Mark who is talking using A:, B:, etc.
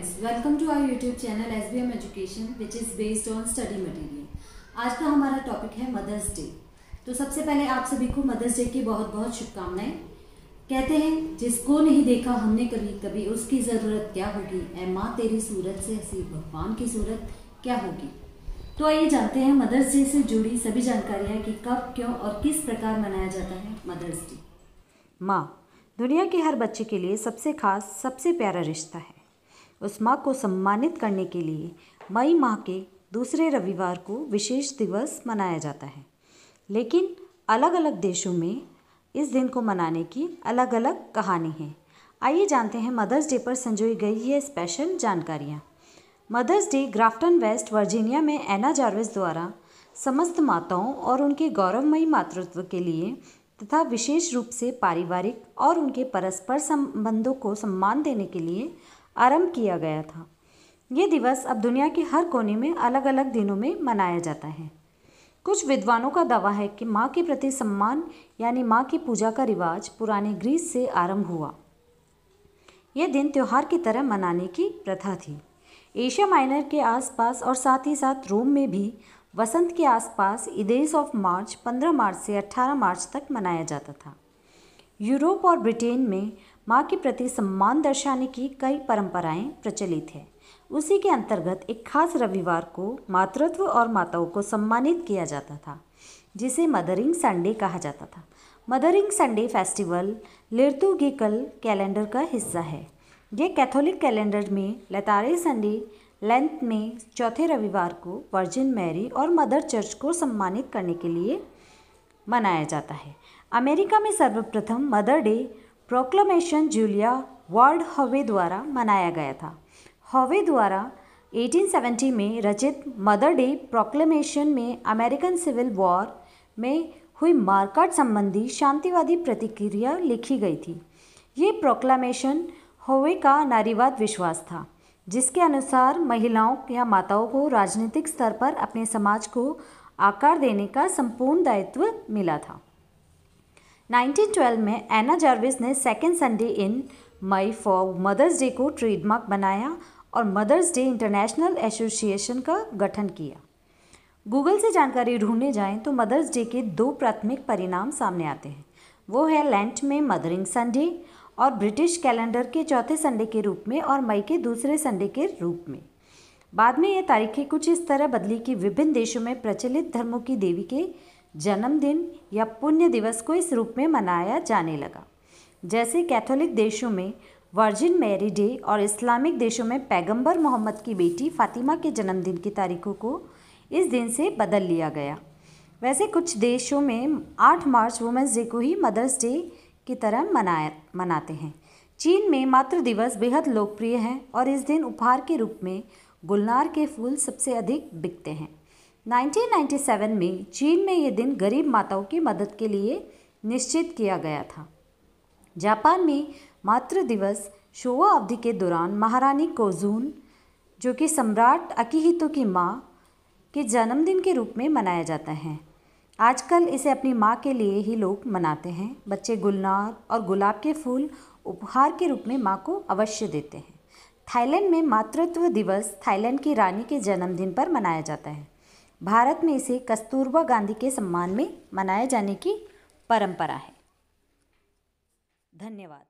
A: friends welcome to our YouTube channel S B M education which is based on study material आज का हमारा topic है mother's day तो सबसे पहले आप सभी को मदर्स डे की बहुत बहुत शुभकामनाएं कहते हैं जिसको नहीं देखा हमने कभी कभी उसकी ज़रूरत क्या होगी ए माँ तेरी सूरत से हसी भगवान की सूरत क्या होगी तो आइए जानते हैं मदर्स डे से जुड़ी सभी जानकारियाँ कि कब क्यों और किस प्रकार मनाया जाता है मदर्स डे माँ दुनिया के हर बच्चे के लिए सबसे खास सबसे प्यारा रिश्ता है उस माँ को सम्मानित करने के लिए मई माह के दूसरे रविवार को विशेष दिवस मनाया जाता है लेकिन अलग अलग देशों में इस दिन को मनाने की अलग अलग कहानी है आइए जानते हैं मदर्स डे पर संजोई गई ये स्पेशल जानकारियाँ mother's day Grafton West Virginia में एना जार्विस द्वारा समस्त माताओं और उनके गौरवमयी मातृत्व के लिए तथा विशेष रूप से पारिवारिक और उनके परस्पर संबंधों को सम्मान देने के लिए आरंभ किया गया था ये दिवस अब दुनिया के हर कोने में अलग अलग दिनों में मनाया जाता है कुछ विद्वानों का दावा है कि माँ के प्रति सम्मान यानी माँ की पूजा का रिवाज पुराने ग्रीस से आरंभ हुआ यह दिन त्यौहार की तरह मनाने की प्रथा थी एशिया माइनर के आसपास और साथ ही साथ रोम में भी वसंत के आसपास इदेस ऑफ मार्च 15 मार्च से 18 मार्च तक मनाया जाता था यूरोप और ब्रिटेन में माँ के प्रति सम्मान दर्शाने की कई परंपराएं प्रचलित हैं उसी के अंतर्गत एक खास रविवार को मातृत्व और माताओं को सम्मानित किया जाता था जिसे मदरिंग संडे कहा जाता था mothering Sunday festival liturgical calendar का हिस्सा है यह कैथोलिक कैलेंडर में लतारे संडे लेंथ में चौथे रविवार को वर्जिन मैरी और मदर चर्च को सम्मानित करने के लिए मनाया जाता है अमेरिका में सर्वप्रथम mother day proclamation Julia Ward Howe द्वारा मनाया गया था हवे द्वारा 1870 में रचित मदर डे प्रोक्लेमेशन में अमेरिकन सिविल वॉर में हुई मारकाट संबंधी शांतिवादी प्रतिक्रिया लिखी गई थी ये प्रोक्लामेशन होवे का नारीवाद विश्वास था जिसके अनुसार महिलाओं या माताओं को राजनीतिक स्तर पर अपने समाज को आकार देने का संपूर्ण दायित्व मिला था 1912 में एना जार्विस ने second Sunday in May for mother's day को ट्रेडमार्क बनाया और मदर्स डे इंटरनेशनल एसोसिएशन का गठन किया गूगल से जानकारी ढूंढने जाएं तो मदर्स डे के दो प्राथमिक परिणाम सामने आते हैं वो है लेंट में मदरिंग संडे और ब्रिटिश कैलेंडर के चौथे संडे के रूप में और मई के दूसरे संडे के रूप में बाद में ये तारीखें कुछ इस तरह बदली कि विभिन्न देशों में प्रचलित धर्मों की देवी के जन्मदिन या पुण्य दिवस को इस रूप में मनाया जाने लगा जैसे कैथोलिक देशों में वर्जिन मैरी डे और इस्लामिक देशों में पैगंबर मोहम्मद की बेटी फ़ातिमा के जन्मदिन की तारीखों को इस दिन से बदल लिया गया वैसे कुछ देशों में 8 मार्च वुमेंस डे को ही मदर्स डे की तरह मनाया मनाते हैं चीन में मातृ दिवस बेहद लोकप्रिय है और इस दिन उपहार के रूप में गुलनार के फूल सबसे अधिक बिकते हैं 1997 में चीन में ये दिन गरीब माताओं की मदद के लिए निश्चित किया गया था जापान में मातृ दिवस शोवा अवधि के दौरान महारानी कोजून जो कि सम्राट अकीहितो की माँ के जन्मदिन के रूप में मनाया जाता है आजकल इसे अपनी माँ के लिए ही लोग मनाते हैं बच्चे गुलनार और गुलाब के फूल उपहार के रूप में माँ को अवश्य देते हैं थाईलैंड में मातृत्व दिवस थाईलैंड की रानी के जन्मदिन पर मनाया जाता है भारत में इसे कस्तूरबा गांधी के सम्मान में मनाए जाने की परंपरा है धन्यवाद